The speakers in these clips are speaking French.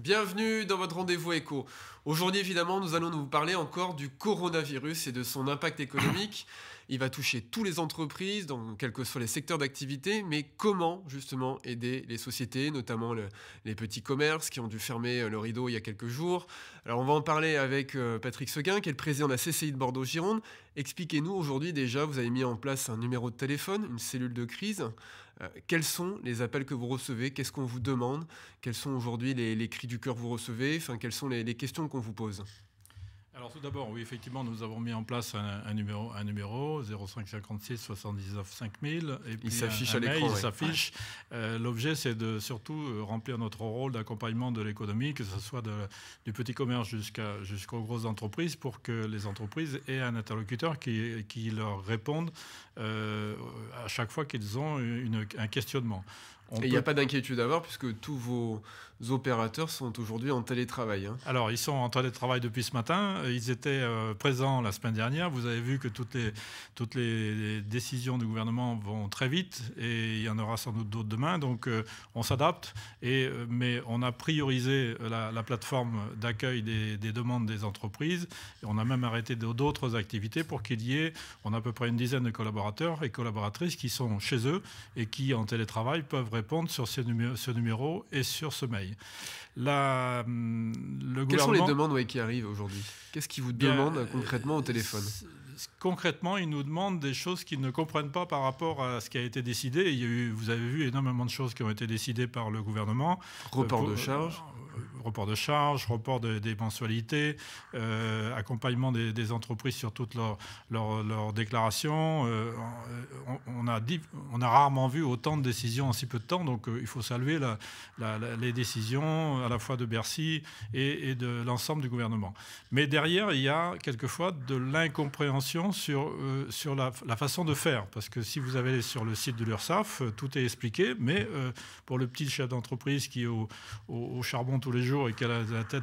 Bienvenue dans votre rendez-vous éco. Aujourd'hui, évidemment, nous allons vous parler encore du coronavirus et de son impact économique. Il va toucher toutes les entreprises, dans quels que soient les secteurs d'activité, mais comment justement aider les sociétés, notamment les petits commerces qui ont dû fermer euh, le rideau il y a quelques jours. Alors, on va en parler avec euh, Patrick Seguin, qui est le président de la CCI de Bordeaux-Gironde. Expliquez-nous aujourd'hui déjà, vous avez mis en place un numéro de téléphone, une cellule de crise. Euh, quels sont les appels que vous recevez Qu'est-ce qu'on vous demande Quels sont aujourd'hui les, cris du cœur que vous recevez Enfin, quelles sont les questions qu'on vous pose alors tout d'abord, oui, effectivement, nous avons mis en place un, numéro, un numéro 0556 79 5000. Et il s'affiche à l'écran. Il s'affiche. Euh, l'objet, c'est de surtout euh, remplir notre rôle d'accompagnement de l'économie, que ce soit du petit commerce jusqu'à jusqu'aux grosses entreprises, pour que les entreprises aient un interlocuteur qui, qui leur réponde euh, à chaque fois qu'ils ont un questionnement. Et il n'y a pas d'inquiétude à avoir, puisque tous vos opérateurs sont aujourd'hui en télétravail. Hein. Alors, ils sont en télétravail depuis ce matin. Ils étaient euh, présents la semaine dernière. Vous avez vu que toutes les, toutes les décisions du gouvernement vont très vite et il y en aura sans doute d'autres demain. Donc, euh, on s'adapte. Et, euh, mais on a priorisé la, plateforme d'accueil des, demandes des entreprises. Et on a même arrêté d'autres activités pour qu'il y ait, on a à peu près une dizaine de collaborateurs et collaboratrices qui sont chez eux et qui, en télétravail, peuvent répondre sur ce numéro et sur ce mail. La, hum, le Quelles sont les demandes qui arrivent aujourd'hui Qu'est-ce qu'ils vous eh demandent concrètement au téléphone Concrètement, ils nous demandent des choses qu'ils ne comprennent pas par rapport à ce qui a été décidé. Il eu, vous avez vu énormément de choses qui ont été décidées par le gouvernement. Report euh, de charges euh, report de charges, report des mensualités, euh, accompagnement des, entreprises sur toutes leurs leur, leur déclarations. Euh, on, a on a rarement vu autant de décisions en si peu de temps, donc euh, il faut saluer les décisions à la fois de Bercy et, de l'ensemble du gouvernement. Mais derrière, il y a quelquefois de l'incompréhension sur, sur la, façon de faire, parce que si vous avez sur le site de l'URSSAF, tout est expliqué, mais pour le petit chef d'entreprise qui est au, au charbon tous les jours, et qu'elle a la, tête,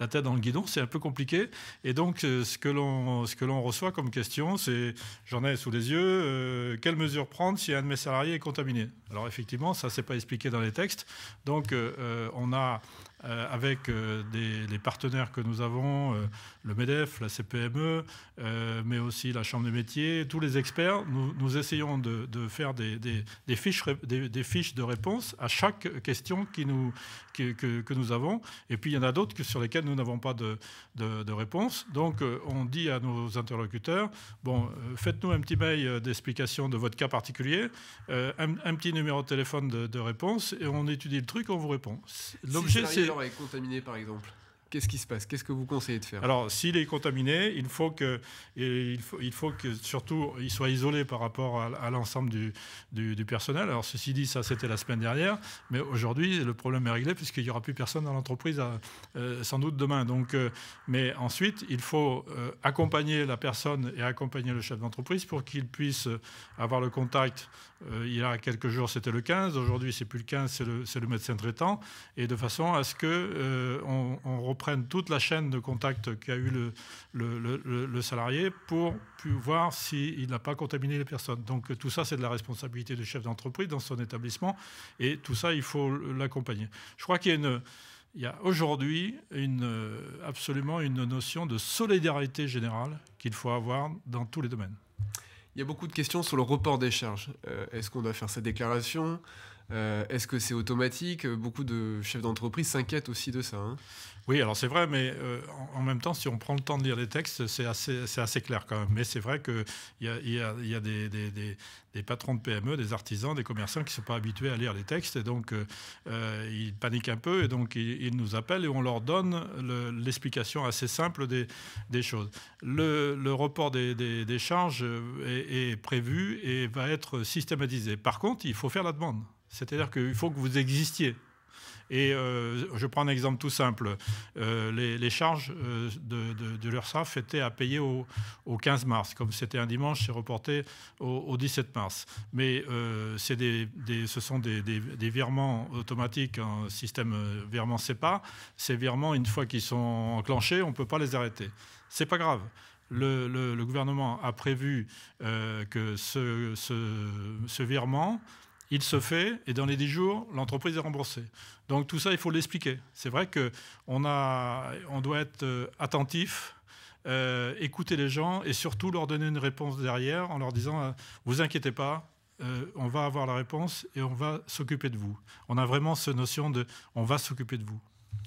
la tête dans le guidon, c'est un peu compliqué. Et donc, euh, ce que l'on, ce que l'on reçoit comme question, c'est, j'en ai sous les yeux, euh, quelles mesures prendre si un de mes salariés est contaminé Alors effectivement, ça, s'est pas expliqué dans les textes. Donc, euh, euh, on a euh, avec euh, des, les partenaires que nous avons, euh, le MEDEF, la CPME, mais aussi la Chambre des métiers, tous les experts, nous, nous essayons de, faire des, fiches, des, fiches de réponse à chaque question qui nous, que, nous avons. Et puis il y en a d'autres sur lesquelles nous n'avons pas de, réponse. Donc on dit à nos interlocuteurs, bon, faites-nous un petit mail d'explication de votre cas particulier, un, un, petit numéro de téléphone de, réponse, et on étudie le truc, on vous répond. L'objet, c'est genre est contaminé par exemple Qu'est-ce qui se passe Qu'est-ce que vous conseillez de faire Alors, s'il est contaminé, il faut que, il faut, il faut que surtout, il soit isolé par rapport à, l'ensemble du, du, personnel. Alors, ceci dit, ça, c'était la semaine dernière, mais aujourd'hui, le problème est réglé puisqu'il n'y aura plus personne dans l'entreprise, euh, euh, sans doute demain. Donc, euh, mais ensuite, il faut accompagner la personne et accompagner le chef d'entreprise pour qu'il puisse avoir le contact. il y a quelques jours, c'était le 15. Aujourd'hui, c'est plus le 15, c'est le, le, médecin traitant, et de façon à ce que on, reprennent toute la chaîne de contact qu'a eu le, le, le, salarié pour voir s'il n'a pas contaminé les personnes. Donc tout ça, c'est de la responsabilité du chef d'entreprise dans son établissement et tout ça, il faut l'accompagner. Je crois qu'il y a il a aujourd'hui une, absolument une notion de solidarité générale qu'il faut avoir dans tous les domaines. Il y a beaucoup de questions sur le report des charges. Euh, est-ce qu'on doit faire sa déclaration euh, est-ce que c'est automatique Beaucoup de chefs d'entreprise s'inquiètent aussi de ça. Hein. Oui, alors c'est vrai, mais euh, en, même temps, si on prend le temps de lire les textes, c'est assez, clair quand même. Mais c'est vrai qu'il y a, des, patrons de PME, des artisans, des commerçants qui ne sont pas habitués à lire les textes. Et donc, euh, ils paniquent un peu et donc ils, nous appellent et on leur donne l'explication assez simple des, choses. Le, report des, charges est prévu et va être systématisé. Par contre, il faut faire la demande. C'est-à-dire qu'il faut que vous existiez. Et euh, je prends un exemple tout simple. Euh, les, charges euh, de, de, étaient à payer au, 15 mars. Comme c'était un dimanche, c'est reporté au, 17 mars. Mais ce sont des, virements automatiques en système virement SEPA. Ces virements, une fois qu'ils sont enclenchés, on ne peut pas les arrêter. C'est pas grave. Le, gouvernement a prévu que ce, ce, ce virement il se fait et dans les 10 jours, l'entreprise est remboursée. Donc tout ça, il faut l'expliquer. C'est vrai qu'on on doit être euh, attentif, euh, écouter les gens et surtout leur donner une réponse derrière en leur disant euh, vous inquiétez pas, on va avoir la réponse et on va s'occuper de vous. On a vraiment cette notion de on va s'occuper de vous.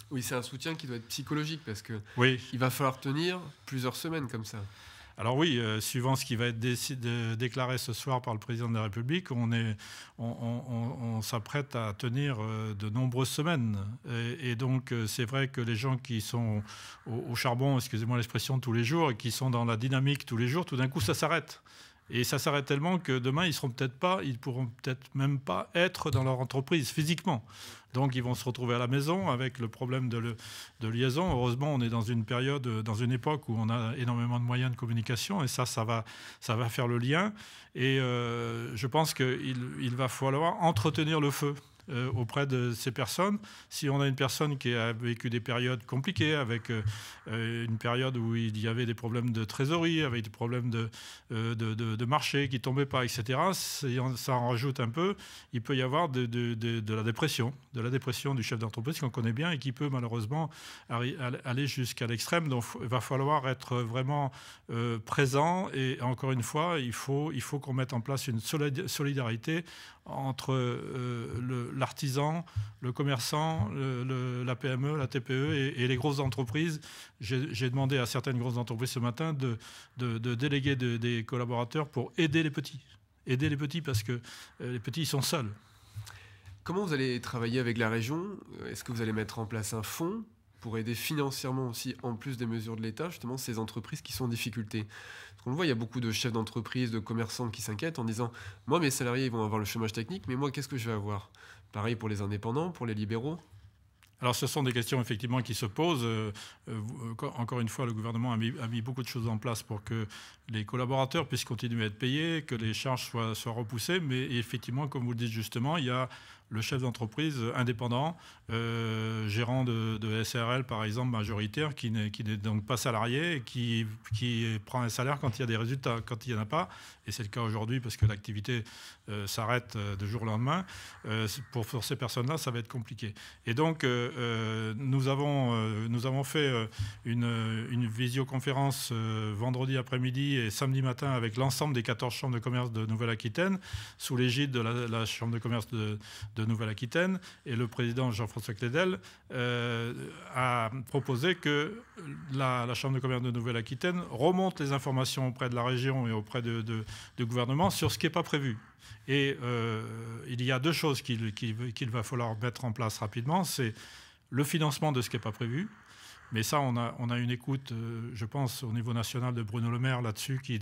Oui, c'est un soutien qui doit être psychologique parce que oui. il va falloir tenir plusieurs semaines comme ça. Alors oui, euh, suivant ce qui va être déclaré ce soir par le président de la République, on, s'apprête à tenir euh, de nombreuses semaines. Et, donc euh, c'est vrai que les gens qui sont au charbon, excusez-moi l'expression, tous les jours, et qui sont dans la dynamique tous les jours, tout d'un coup ça s'arrête. Et ça s'arrête tellement que demain, ils seront peut-être pas, ils pourront peut-être même pas être dans leur entreprise physiquement. Donc, ils vont se retrouver à la maison avec le problème de, liaison. Heureusement, on est dans une période, dans une époque où on a énormément de moyens de communication et ça, ça va, ça va faire le lien. Et euh, je pense qu'il va falloir entretenir le feu. Euh, auprès de ces personnes. Si on a une personne qui a vécu des périodes compliquées, avec euh, une période où il y avait des problèmes de trésorerie, avec des problèmes de, euh, de, marché qui ne tombaient pas, etc., ça en rajoute un peu. Il peut y avoir de, la dépression, de la dépression du chef d'entreprise qu'on connaît bien et qui peut malheureusement aller jusqu'à l'extrême. Donc il va falloir être vraiment présent et encore une fois, il faut qu'on mette en place une solidarité entre euh, l'artisan, le, commerçant, la PME, la TPE et, les grosses entreprises. J'ai demandé à certaines grosses entreprises ce matin de, déléguer des collaborateurs pour aider les petits. Aider les petits parce que euh, les petits, ils sont seuls. Comment vous allez travailler avec la région Est-ce que vous allez mettre en place un fonds pour aider financièrement aussi, en plus des mesures de l'État, justement ces entreprises qui sont en difficulté. On le voit, il y a beaucoup de chefs d'entreprise, de commerçants qui s'inquiètent en disant Moi, mes salariés, ils vont avoir le chômage technique, mais moi, qu'est-ce que je vais avoir Pareil pour les indépendants, pour les libéraux alors, ce sont des questions effectivement qui se posent. Euh, euh, encore une fois, le gouvernement a mis, beaucoup de choses en place pour que les collaborateurs puissent continuer à être payés, que les charges soient, soient repoussées. Mais effectivement, comme vous le dites justement, il y a le chef d'entreprise indépendant, euh, gérant de, de, SRL par exemple majoritaire, qui n'est, donc pas salarié et qui, qui, prend un salaire quand il y a des résultats, quand il n'y en a pas, et c'est le cas aujourd'hui parce que l'activité euh, s'arrête euh, de jour au lendemain, pour, ces personnes-là, ça va être compliqué. Et donc, nous, avons, nous avons fait une, visioconférence vendredi après-midi et samedi matin avec l'ensemble des 14 chambres de commerce de Nouvelle-Aquitaine, sous l'égide de la, chambre de commerce de de Nouvelle-Aquitaine et le président Jean-François Clédel euh, a proposé que la, Chambre de commerce de Nouvelle-Aquitaine remonte les informations auprès de la région et auprès de, de, du gouvernement sur ce qui n'est pas prévu. Et euh, il y a deux choses qu'il va falloir mettre en place rapidement. C'est le financement de ce qui n'est pas prévu mais ça, on a, on a une écoute, euh, je pense, au niveau national de Bruno Le Maire là-dessus, qui,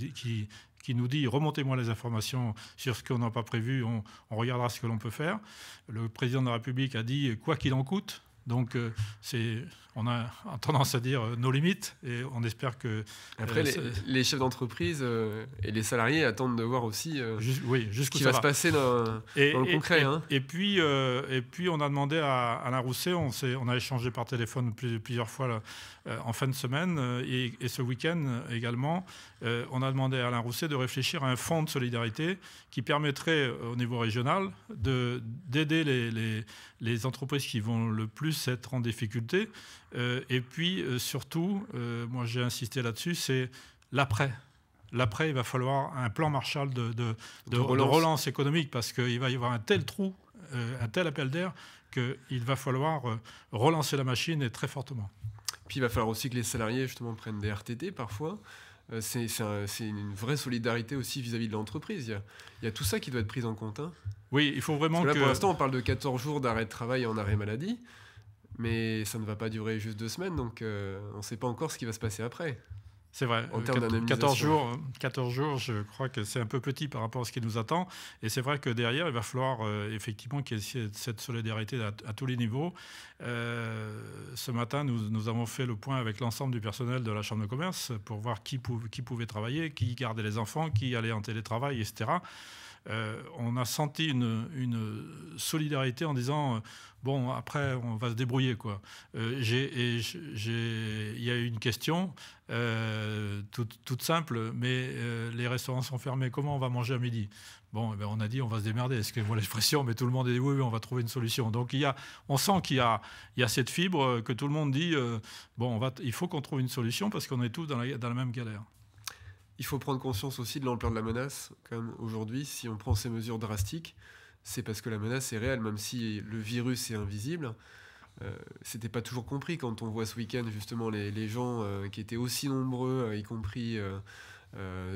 qui, nous dit remontez-moi les informations sur ce qu'on n'a pas prévu, on regardera ce que l'on peut faire. Le président de la République a dit quoi qu'il en coûte. Donc, euh, c'est, on a tendance à dire euh, nos limites et on espère que. Euh, après, les, chefs d'entreprise et les salariés attendent de voir aussi oui, ce qui va, se passer dans, le concret. Et, hein. puis, et puis, on a demandé à Alain Rousset, on, on a échangé par téléphone plusieurs fois en fin de semaine et, ce week-end également, on a demandé à Alain Rousset de réfléchir à un fonds de solidarité qui permettrait au niveau régional d'aider les entreprises qui vont le plus être en difficulté. Euh, et puis euh, surtout, euh, moi j'ai insisté là-dessus, c'est l'après. L'après, il va falloir un plan Marshall de, relance. économique parce qu'il va y avoir un tel trou, un tel appel d'air qu'il va falloir relancer la machine et très fortement. Puis il va falloir aussi que les salariés justement prennent des RTT parfois. C'est une vraie solidarité aussi vis-à-vis de l'entreprise. Il, y a tout ça qui doit être pris en compte. Hein. Oui, il faut vraiment que, Là, pour l'instant, on parle de 14 jours d'arrêt de travail en arrêt maladie. Mais ça ne va pas durer juste deux semaines, donc euh, on ne sait pas encore ce qui va se passer après. C'est vrai. En euh, termes 14 jours, 14 jours, je crois que c'est un peu petit par rapport à ce qui nous attend. Et c'est vrai que derrière, il va falloir euh, effectivement qu'il y ait cette solidarité à, tous les niveaux. ce matin, nous, avons fait le point avec l'ensemble du personnel de la Chambre de commerce pour voir qui pouvait travailler, qui gardait les enfants, qui allait en télétravail, etc. Euh, on a senti une, solidarité en disant euh, bon après on va se débrouiller quoi. Euh, il y a eu une question toute, simple, mais les restaurants sont fermés, comment on va manger à midi Bon, eh ben, on a dit on va se démerder. ». Est-ce excusez voit l'expression, mais tout le monde est dit oui, on va trouver une solution. Donc il y a, on sent qu'il y a, y cette fibre que tout le monde dit bon, il faut qu'on trouve une solution parce qu'on est tous dans la même galère il faut prendre conscience aussi de l'ampleur de la menace. comme aujourd'hui, si on prend ces mesures drastiques, c'est parce que la menace est réelle, même si le virus est invisible. Euh, c'était pas toujours compris quand on voit ce week-end justement les, gens euh, qui étaient aussi nombreux, euh, y compris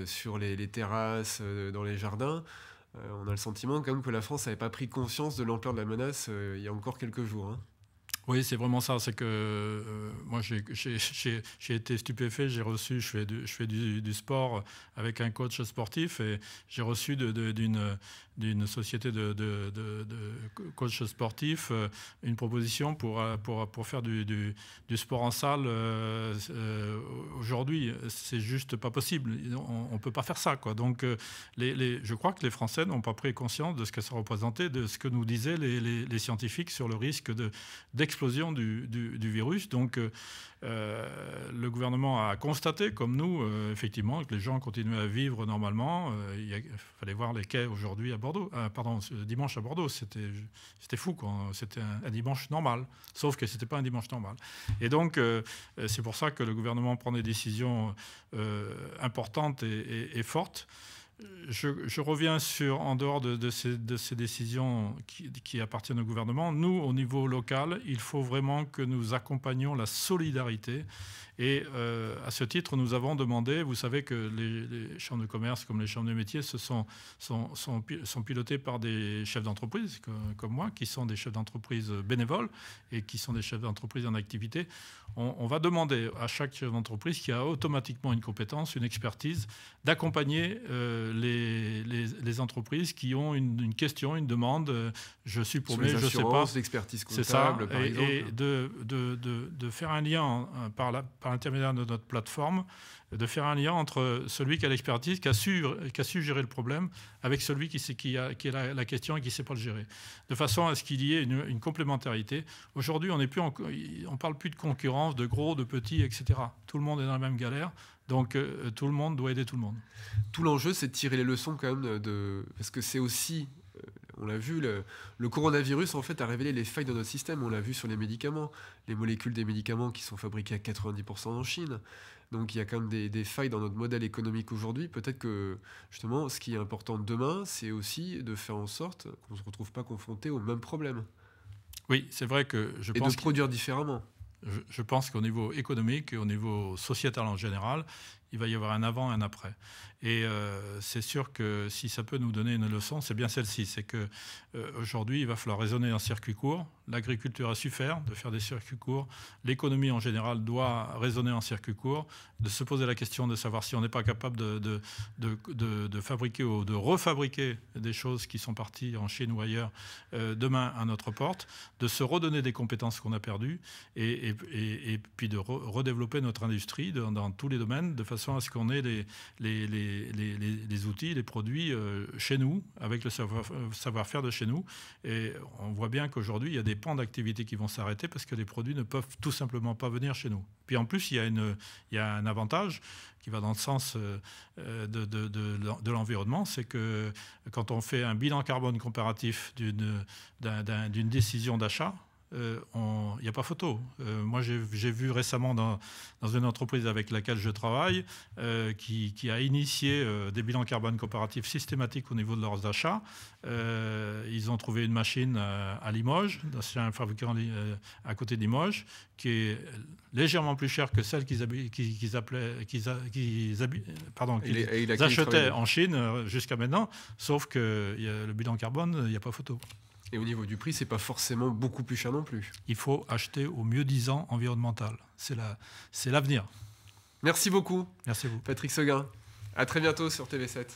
sur les, terrasses, dans les jardins. on a le sentiment quand même que la France n'avait pas pris conscience de l'ampleur de la menace il y a encore quelques jours. Hein. Oui, c'est vraiment ça. C'est que euh, moi, j'ai été stupéfait. J'ai reçu, je fais, je fais du, du, sport avec un coach sportif et j'ai reçu d'une d'une société de, de, de, coach sportif euh, une proposition pour, euh, pour, pour faire du, sport en salle euh, aujourd'hui. C'est juste pas possible. On ne peut pas faire ça. Quoi. Donc, les, je crois que les Français n'ont pas pris conscience de ce que ça représentait, de ce que nous disaient les, les scientifiques sur le risque d'explosion du, du, virus. Donc, le gouvernement a constaté, comme nous, effectivement, que les gens continuaient à vivre normalement. il fallait voir les quais aujourd'hui à Bordeaux, euh, pardon, dimanche à Bordeaux. C'était, c'était fou, quoi. C'était un, dimanche normal, sauf que c'était pas un dimanche normal. Et donc, euh, euh, c'est pour ça que le gouvernement prend des décisions euh, importantes et, fortes. Je, reviens sur, en dehors de, ces, de ces, décisions qui, qui, appartiennent au gouvernement, nous, au niveau local, il faut vraiment que nous accompagnions la solidarité et euh, à ce titre, nous avons demandé, vous savez que les, les, chambres de commerce comme les chambres de métiers se sont, sont, sont, pilotées par des chefs d'entreprise comme moi, qui sont des chefs d'entreprise bénévoles et qui sont des chefs d'entreprise en activité. On, va demander à chaque chef d'entreprise qui a automatiquement une compétence, une expertise, d'accompagner euh, les, les, entreprises qui ont une, question, une demande. Euh, je suis pour mais je sais pas. l'expertise comptable, par et, exemple. Et de, de, de, de, faire un lien hein, par la par l'intermédiaire de notre plateforme, de faire un lien entre celui qui a l'expertise, qui, qui, a su gérer le problème, avec celui qui, sait, qui, a, qui la, question et qui ne sait pas le gérer, de façon à ce qu'il y ait une, complémentarité. Aujourd'hui, on ne parle plus de concurrence, de gros, de petits, etc. Tout le monde est dans la même galère. Donc euh, tout le monde doit aider tout le monde. Tout l'enjeu, c'est de tirer les leçons quand même de... Parce que c'est aussi on l'a vu, le, coronavirus, en fait, a révélé les failles de notre système. On l'a vu sur les médicaments, les molécules des médicaments qui sont fabriquées à 90% en Chine. Donc il y a quand même des, failles dans notre modèle économique aujourd'hui. Peut-être que, justement, ce qui est important demain, c'est aussi de faire en sorte qu'on ne se retrouve pas confronté au même problème. Oui, c'est vrai que je pense... Et de produire différemment je pense qu'au niveau économique et au niveau sociétal en général, il va y avoir un avant et un après. Et euh, c'est sûr que si ça peut nous donner une leçon, c'est bien celle-ci. C'est que euh, aujourd'hui, il va falloir raisonner en circuit court. L'agriculture a su faire, de faire des circuits courts. L'économie en général doit raisonner en circuit court, de se poser la question de savoir si on n'est pas capable de, de, fabriquer ou de refabriquer des choses qui sont parties en Chine ou ailleurs euh, demain à notre porte, de se redonner des compétences qu'on a perdues et, puis de redévelopper notre industrie dans, dans tous les domaines de façon façon à ce qu'on ait les, outils, les produits euh, chez nous, avec le savoir-faire de chez nous. Et on voit bien qu'aujourd'hui, il y a des pans d'activité qui vont s'arrêter parce que les produits ne peuvent tout simplement pas venir chez nous. Puis en plus, il y a, il un avantage qui va dans le sens euh, euh, de, de l'environnement, c'est que quand on fait un bilan carbone comparatif d'une décision d'achat, euh, il n'y a pas photo. Euh, moi, j'ai vu récemment dans, une entreprise avec laquelle je travaille, euh, qui, a initié des bilans carbone comparatifs systématiques au niveau de leurs achats. ils ont trouvé une machine à Limoges, dans un fabricant à côté de Limoges, qui est légèrement plus chère que celle qu'ils achetaient en Chine jusqu'à maintenant, sauf que le bilan carbone, il n'y a pas photo. Et au niveau du prix, ce n'est pas forcément beaucoup plus cher non plus. Il faut acheter au mieux disant environnemental. C'est l'avenir. Merci beaucoup. Merci vous. Patrick Seguin. À très bientôt sur TV7.